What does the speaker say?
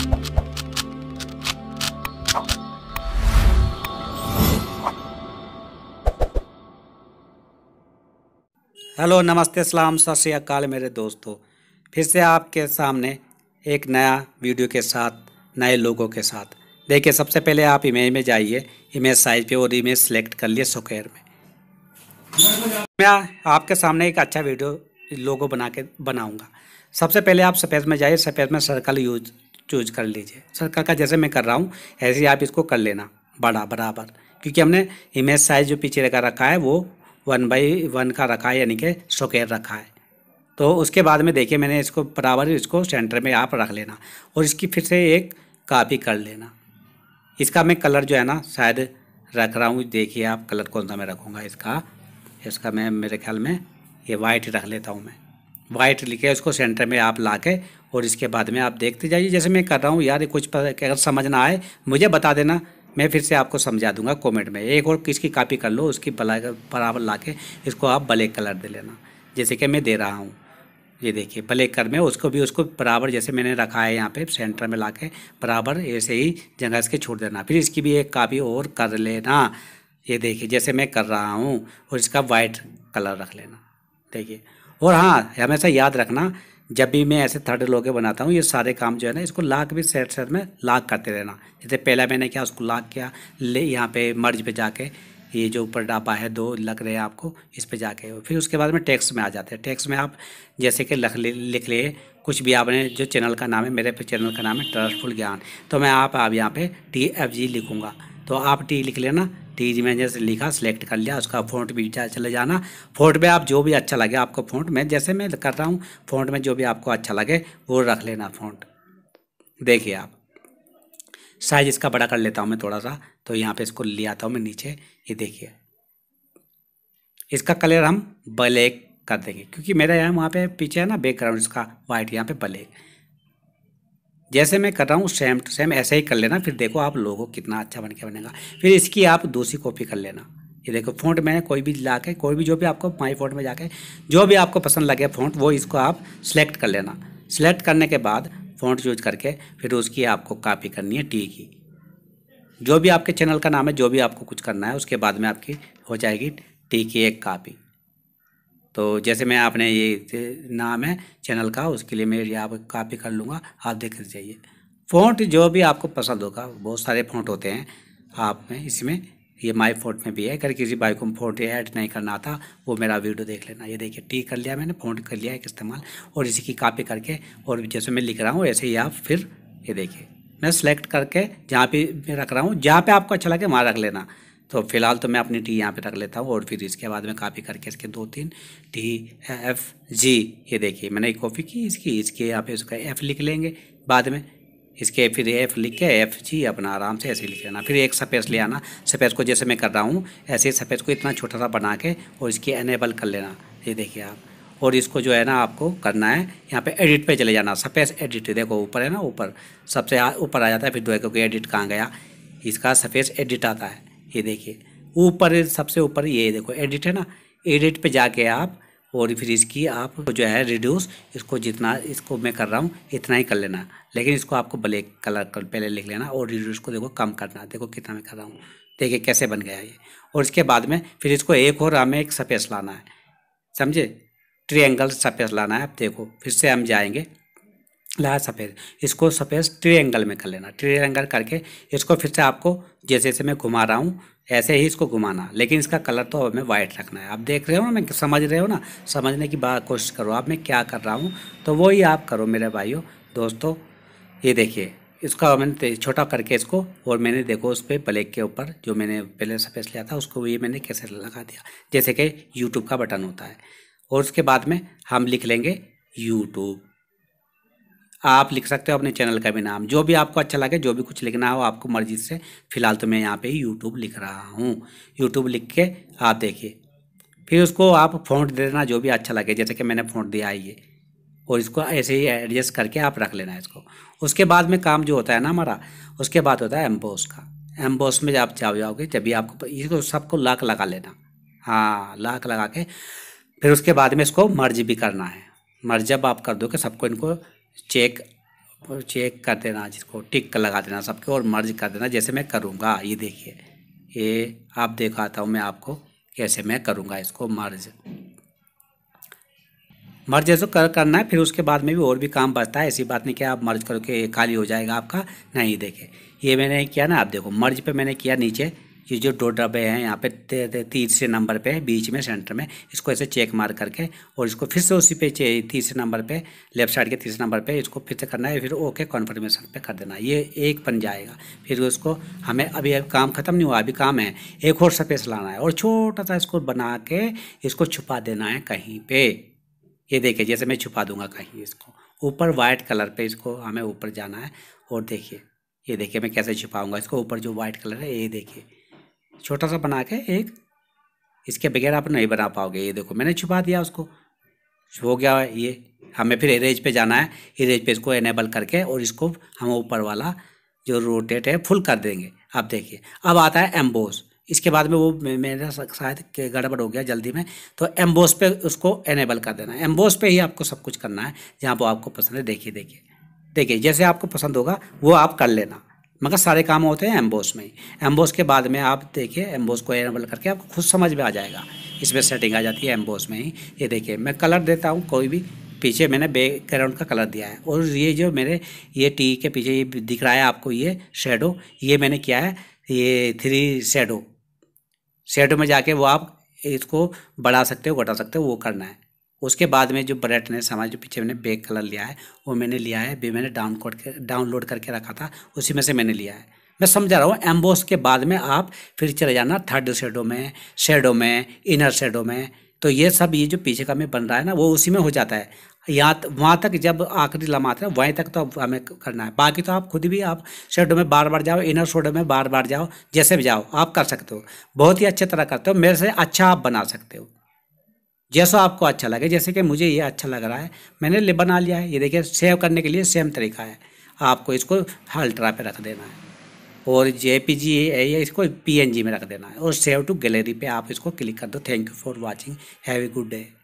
hello नमस्ते सलाम सत श्रीकाल मेरे दोस्तों फिर से आपके सामने एक नया वीडियो के साथ नए लोगों के साथ देखिए सबसे पहले आप इमेज में जाइए इमेज साइज पे और इमेज सेलेक्ट कर लिए स्क्वायर में मैं आपके सामने एक अच्छा वीडियो लोगो बना के बनाऊँगा सबसे पहले आप सफ़ेद में जाइए सफ़ेद में सर्कल यूज चूज कर लीजिए सर्कल का जैसे मैं कर रहा हूँ ऐसे ही आप इसको कर लेना बड़ा बराबर क्योंकि हमने इमेज साइज जो पीछे का रखा है वो वन बाई वन का रखा है यानी कि सोकेर रखा है तो उसके बाद में देखिए मैंने इसको बराबर इसको सेंटर में आप रख लेना और इसकी फिर से एक कापी कर लेना इसका मैं कलर जो है ना शायद रख रहा हूँ देखिए आप कलर कौन सा मैं रखूँगा इसका इसका मैं मेरे ख्याल में ये वाइट रख लेता हूँ मैं वाइट लिखे उसको सेंटर में आप ला के और इसके बाद में आप देखते जाइए जैसे मैं कर रहा हूँ यार कुछ अगर समझ ना आए मुझे बता देना मैं फिर से आपको समझा दूंगा कमेंट में एक और किसकी कॉपी कर लो उसकी बराबर ला के इसको आप ब्लैक कलर दे लेना जैसे कि मैं दे रहा हूँ ये देखिए ब्लैक कलर में उसको भी उसको बराबर जैसे मैंने रखा है यहाँ पे सेंटर में ला के बराबर ऐसे ही जगह इसके छोड़ देना फिर इसकी भी एक कापी और कर लेना ये देखिए जैसे मैं कर रहा हूँ और इसका वाइट कलर रख लेना देखिए और हाँ हमेशा याद रखना जब भी मैं ऐसे थर्ड लोगे बनाता हूँ ये सारे काम जो है ना इसको लाख भी सेट सेट में लाख करते रहना जैसे पहला मैंने क्या उसको लाख किया ले यहाँ पे मर्ज पे जाके ये जो ऊपर डापा है दो लग रहे हैं आपको इस पे जाके फिर उसके बाद में टैक्स में आ जाते हैं टैक्स में आप जैसे कि लख लिख लिए कुछ भी आपने जो चैनल का नाम है मेरे पे चैनल का नाम है ट्रस्टफुल ज्ञान तो मैं आप आप यहाँ पर टी एफ जी लिखूँगा तो आप टी लिख लेना टी जी मैंने जैसे लिखा सेलेक्ट कर लिया उसका फ़ॉन्ट भी चले जाना फ़ॉन्ट में आप जो भी अच्छा लगे आपको फ़ॉन्ट में जैसे मैं कर रहा हूँ फ़ॉन्ट में जो भी आपको अच्छा लगे वो रख लेना फ़ॉन्ट देखिए आप साइज इसका बड़ा कर लेता हूँ मैं थोड़ा सा तो यहाँ पे इसको ले आता हूँ मैं नीचे ये देखिए इसका कलर हम ब्लैक कर देंगे क्योंकि मेरा यहाँ वहाँ पे पीछे है ना बैकग्राउंड इसका वाइट यहाँ पे ब्लैक जैसे मैं कर रहा हूँ सेम टू सेम ऐसे ही कर लेना फिर देखो आप लोगों कितना अच्छा बन के बनेगा फिर इसकी आप दूसरी कॉपी कर लेना ये देखो फ़ॉन्ट मैंने कोई भी ला के कोई भी जो भी आपको माई फ़ॉन्ट में जाके जो भी आपको पसंद लगे फ़ॉन्ट वो इसको आप सेलेक्ट कर लेना सेलेक्ट करने के बाद फ़ॉन्ट यूज करके फिर उसकी आपको कापी करनी है टी की जो भी आपके चैनल का नाम है जो भी आपको कुछ करना है उसके बाद में आपकी हो जाएगी टी की एक कापी तो जैसे मैं आपने ये नाम है चैनल का उसके लिए मैं यहाँ पर कापी कर लूँगा आप देख जाइए फ़ॉन्ट जो भी आपको पसंद होगा बहुत सारे फ़ॉन्ट होते हैं आप में इसमें ये माई फोट में भी है अगर किसी बाइक को फोट ऐड नहीं करना था वो मेरा वीडियो देख लेना ये देखिए टी कर लिया मैंने फोन कर लिया एक इस्तेमाल और इसी की कापी करके और जैसे मैं लिख रहा हूँ ऐसे ही आप फिर ये देखिए मैं सेलेक्ट करके जहाँ पे मैं रख रहा हूँ जहाँ पे आपको अच्छा लगे वहाँ रख लेना तो फिलहाल तो मैं अपनी टी यहाँ पे रख लेता हूँ और फिर इसके बाद में कापी करके इसके दो तीन टी एफ जी ये देखिए मैंने कॉपी की इसकी इसके यहाँ पे उसका एफ़ लिख लेंगे बाद में इसके फिर एफ लिख के एफ जी अपना आराम से ऐसे लिख लेना फिर एक सपेस ले आना सपेस को जैसे मैं कर रहा हूँ ऐसे सपेस को इतना छोटा सा बना के और इसकी एनेबल कर लेना ये देखिए आप और इसको जो है ना आपको करना है यहाँ पे एडिट पे चले जाना सफेस एडिट देखो ऊपर है ना ऊपर सबसे ऊपर आ जाता है फिर दो क्योंकि एडिट कहाँ गया इसका सफेस एडिट आता है ये देखिए ऊपर सबसे ऊपर ये देखो एडिट है ना एडिट पे जाके आप और फिर इसकी आप जो है रिड्यूस इसको जितना इसको मैं कर रहा हूँ इतना ही कर लेना लेकिन इसको आपको ब्लैक कलर कर पहले लिख लेना और रिड्यूस को देखो कम करना देखो कितना मैं कर रहा हूँ देखिए कैसे बन गया ये और इसके बाद में फिर इसको एक और हमें एक सपेस लाना है समझे ट्रिएंगल सपेस लाना है आप देखो फिर से हम जाएंगे लाल सफ़ेद इसको सफ़ेद एंगल में कर लेना एंगल करके इसको फिर से आपको जैसे जैसे मैं घुमा रहा हूँ ऐसे ही इसको घुमाना लेकिन इसका कलर तो हमें वाइट रखना है आप देख रहे हो ना मैं समझ रहे हो ना समझने की बात कोशिश करो आप मैं क्या कर रहा हूँ तो वही आप करो मेरे भाइयों दोस्तों ये देखिए इसका मैंने छोटा करके इसको और मैंने देखो उस पर ब्लैक के ऊपर जो मैंने पहले सफ़ेद लिया था उसको ये मैंने कैसे लगा दिया जैसे कि यूट्यूब का बटन होता है और उसके बाद में हम लिख लेंगे यूट्यूब आप लिख सकते हो अपने चैनल का भी नाम जो भी आपको अच्छा लगे जो भी कुछ लिखना हो आपको मर्जी से फ़िलहाल तो मैं यहाँ पे यूट्यूब लिख रहा हूँ यूट्यूब लिख के आप देखिए फिर उसको आप फ़ॉन्ट दे देना जो भी अच्छा लगे जैसे कि मैंने फ़ॉन्ट दिया है ये और इसको ऐसे ही एडजस्ट करके आप रख लेना इसको उसके बाद में काम जो होता है ना हमारा उसके बाद होता है एम्बोस का एम्बोस में जब आप चाव जाओगे जब भी आपको इसको सबको लाख लगा लेना हाँ लाख लगा के फिर उसके बाद में इसको मर्ज भी करना है मर्ज जब आप कर दोगे सबको इनको चेक चेक कर देना जिसको टिक कर लगा देना सबके और मर्ज कर देना जैसे मैं करूँगा ये देखिए ये आप देखाता हूँ मैं आपको कैसे मैं करूँगा इसको मर्ज मर्ज जैसे कर करना है फिर उसके बाद में भी और भी काम बचता है ऐसी बात नहीं कि आप मर्ज करके खाली हो जाएगा आपका नहीं देखे ये मैंने किया ना आप देखो मर्ज पे मैंने किया नीचे ये जो दो डब्बे हैं यहाँ पे तीसरे नंबर पे बीच में सेंटर में इसको ऐसे चेक मार करके और इसको फिर से उसी पे तीसरे नंबर पे लेफ्ट साइड के तीसरे नंबर पे इसको फिर से करना है फिर ओके कॉन्फर्मेशन पे कर देना ये एक बन जाएगा फिर उसको हमें अभी अब काम ख़त्म नहीं हुआ अभी काम है एक और सपेस लाना है और छोटा सा इसको बना के इसको छुपा देना है कहीं पर ये देखिए जैसे मैं छुपा दूंगा कहीं इसको ऊपर वाइट कलर पर इसको हमें ऊपर जाना है और देखिए ये देखिए मैं कैसे छुपाऊंगा इसको ऊपर जो वाइट कलर है ये देखिए छोटा सा बना के एक इसके बगैर आप नहीं बना पाओगे ये देखो मैंने छुपा दिया उसको हो गया ये हमें फिर इरेज पे जाना है इरेज पे इसको एनेबल करके और इसको हम ऊपर वाला जो रोटेट है फुल कर देंगे आप देखिए अब आता है एम्बोस इसके बाद में वो मेरा शायद गड़बड़ हो गया जल्दी में तो एम्बोस पे उसको एनेबल कर देना है एम्बोस पे ही आपको सब कुछ करना है जहाँ वो आपको पसंद है देखिए देखिए देखिए जैसे आपको पसंद होगा वो आप कर लेना मगर सारे काम होते हैं एम्बोस में एम्बोस के बाद में आप देखिए एम्बोस को एनेबल करके आपको खुद समझ में आ जाएगा इसमें सेटिंग आ जाती है एम्बोस में ही ये देखिए मैं कलर देता हूँ कोई भी पीछे मैंने बैकग्राउंड का कलर दिया है और ये जो मेरे ये टी के पीछे ये दिख रहा है आपको ये शेडो ये मैंने किया है ये थ्री शेडो शेडो में जाके वो आप इसको बढ़ा सकते हो घटा सकते हो वो करना है उसके बाद में जो ब्राइटनेस हमारे जो पीछे मैंने बेक कलर लिया है वो मैंने लिया है भी मैंने डाउन कर, डाउनलोड करके रखा था उसी में से मैंने लिया है मैं समझा रहा हूँ एम्बोस के बाद में आप फिर चले जाना थर्ड शेडो में शेडो में इनर शेडो में तो ये सब ये जो पीछे का में बन रहा है ना वो उसी में हो जाता है यहाँ वहाँ तक जब आखिरी लम्हा आता है वहीं तक तो हमें करना है बाकी तो आप खुद भी आप शेडो में बार बार जाओ इनर शेडो में बार बार जाओ जैसे भी जाओ आप कर सकते हो बहुत ही अच्छे तरह करते हो मेरे से अच्छा आप बना सकते हो जैसा आपको अच्छा लगे जैसे कि मुझे ये अच्छा लग रहा है मैंने बना लिया है ये देखिए सेव करने के लिए सेम तरीका है आपको इसको हल्ट्रा पे रख देना है और जे पी जी है इसको पी एन जी में रख देना है और सेव टू गैलरी पे आप इसको क्लिक कर दो thank you for watching have a good day